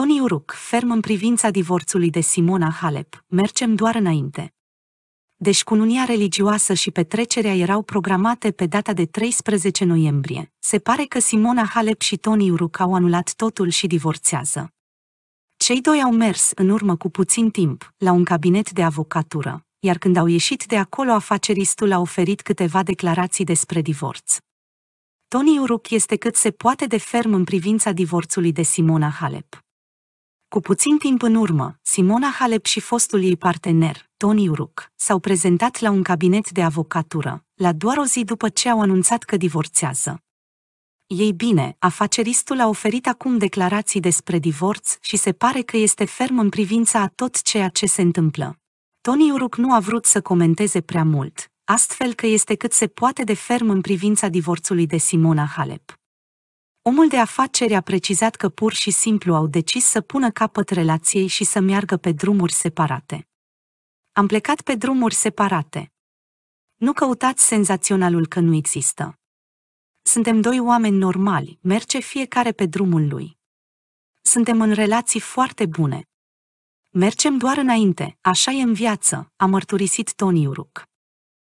Tony Uruc, ferm în privința divorțului de Simona Halep, mergem doar înainte. Deci cununia religioasă și petrecerea erau programate pe data de 13 noiembrie. Se pare că Simona Halep și Tony Uruc au anulat totul și divorțează. Cei doi au mers, în urmă cu puțin timp, la un cabinet de avocatură, iar când au ieșit de acolo afaceristul a oferit câteva declarații despre divorț. Tony Uruc este cât se poate de ferm în privința divorțului de Simona Halep. Cu puțin timp în urmă, Simona Halep și fostul ei partener, Tony Uruk, s-au prezentat la un cabinet de avocatură, la doar o zi după ce au anunțat că divorțează. Ei bine, afaceristul a oferit acum declarații despre divorț și se pare că este ferm în privința a tot ceea ce se întâmplă. Tony Uruk nu a vrut să comenteze prea mult, astfel că este cât se poate de ferm în privința divorțului de Simona Halep. Omul de afaceri a precizat că pur și simplu au decis să pună capăt relației și să meargă pe drumuri separate. Am plecat pe drumuri separate. Nu căutați senzaționalul că nu există. Suntem doi oameni normali, merge fiecare pe drumul lui. Suntem în relații foarte bune. Mergem doar înainte, așa e în viață, a mărturisit Tony Uruk.